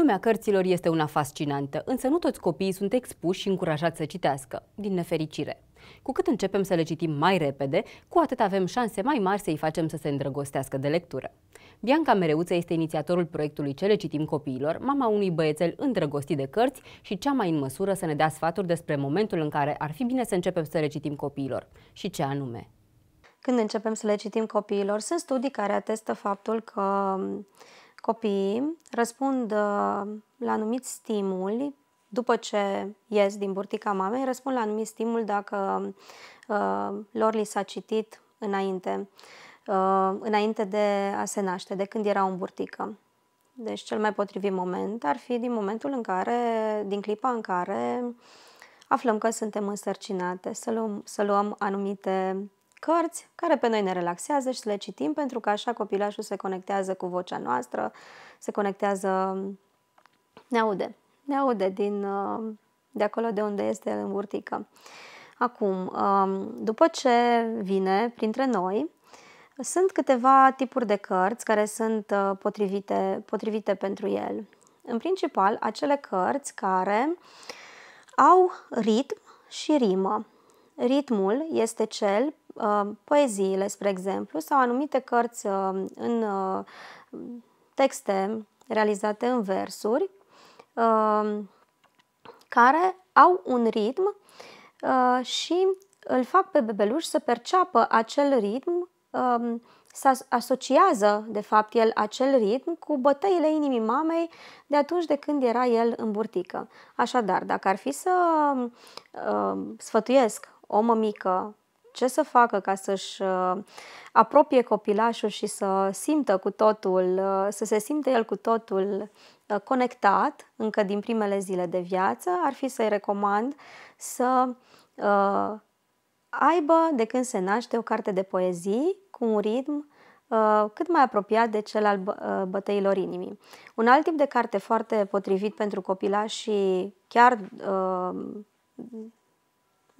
Lumea cărților este una fascinantă, însă nu toți copiii sunt expuși și încurajați să citească, din nefericire. Cu cât începem să le citim mai repede, cu atât avem șanse mai mari să-i facem să se îndrăgostească de lectură. Bianca Mereuță este inițiatorul proiectului Ce le citim copiilor, mama unui băiețel îndrăgostit de cărți și cea mai în măsură să ne dea sfaturi despre momentul în care ar fi bine să începem să le citim copiilor și ce anume. Când începem să le citim copiilor, sunt studii care atestă faptul că copiii răspund uh, la anumiți stimuli după ce ies din burtica mamei, răspund la anumit stimul dacă uh, lor li s-a citit înainte, uh, înainte de a se naște, de când erau în burtică. Deci cel mai potrivit moment ar fi din momentul în care, din clipa în care aflăm că suntem însărcinate, să luăm, să luăm anumite cărți care pe noi ne relaxează și să le citim pentru că așa copilașul se conectează cu vocea noastră, se conectează, ne aude, ne aude din, uh, de acolo de unde este în burtică. Acum, um, după ce vine printre noi, sunt câteva tipuri de cărți care sunt uh, potrivite, potrivite pentru el. În principal, acele cărți care au ritm și rimă. Ritmul este cel Uh, poeziile, spre exemplu, sau anumite cărți uh, în uh, texte realizate în versuri, care au un ritm și îl fac pe bebeluș să perceapă acel ritm, um, să asociază, de fapt, el acel ritm cu bătăile inimii mamei de atunci de când era el în burtică. Așadar, dacă ar fi să um, sfătuiesc o mămică ce să facă ca să-și uh, apropie copilașul și să simtă cu totul, uh, să se simte el cu totul uh, conectat încă din primele zile de viață, ar fi să-i recomand să uh, aibă de când se naște o carte de poezii cu un ritm uh, cât mai apropiat de cel al bă, bătăilor inimii. Un alt tip de carte foarte potrivit pentru copilași și chiar uh,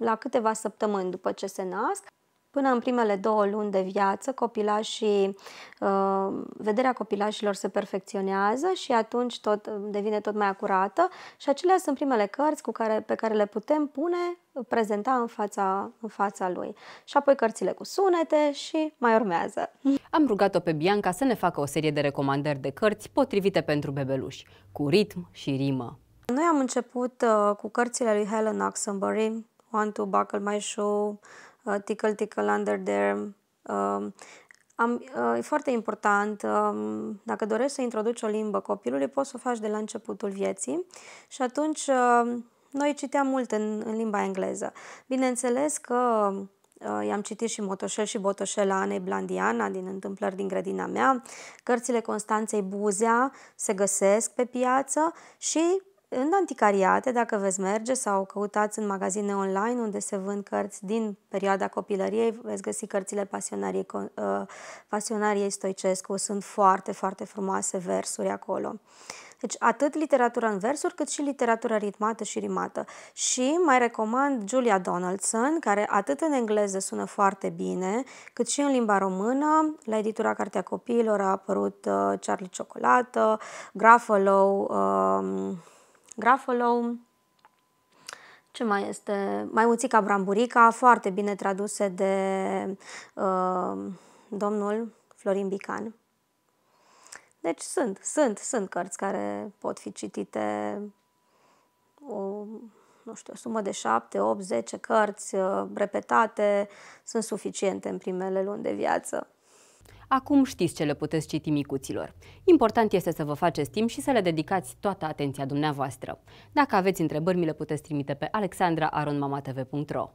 la câteva săptămâni după ce se nasc. Până în primele două luni de viață, copilașii, uh, vederea copilașilor se perfecționează și atunci tot, devine tot mai acurată și acelea sunt primele cărți cu care, pe care le putem pune, prezenta în fața, în fața lui. Și apoi cărțile cu sunete și mai urmează. Am rugat-o pe Bianca să ne facă o serie de recomandări de cărți potrivite pentru bebeluși, cu ritm și rimă. Noi am început uh, cu cărțile lui Helen Oxenbury, want to buckle my shoe, uh, tickle tickle under there. Um, am, uh, e foarte important, um, dacă dorești să introduci o limbă copilului, poți să o faci de la începutul vieții și atunci uh, noi citeam mult în, în limba engleză. Bineînțeles că uh, i-am citit și Motoșel și Botoșela Anei Blandiana din Întâmplări din grădina mea, cărțile Constanței Buzea se găsesc pe piață și în anticariate, dacă veți merge sau căutați în magazine online unde se vând cărți din perioada copilăriei, veți găsi cărțile pasionariei, ă, pasionariei Stoicescu. Sunt foarte, foarte frumoase versuri acolo. Deci atât literatura în versuri, cât și literatura ritmată și rimată. Și mai recomand Julia Donaldson, care atât în engleză sună foarte bine, cât și în limba română. La editura Cartea Copiilor a apărut uh, Charlie Ciocolată, Graffalo, uh, ă, Gruffalo, ce mai este? Maimuțica Bramburica, foarte bine traduse de uh, domnul Florin Bican. Deci sunt, sunt, sunt cărți care pot fi citite o, nu știu, o sumă de șapte, opt, zece cărți uh, repetate sunt suficiente în primele luni de viață. Acum știți ce le puteți citi micuților. Important este să vă faceți timp și să le dedicați toată atenția dumneavoastră. Dacă aveți întrebări, mi le puteți trimite pe alexandraaronmamatv.ro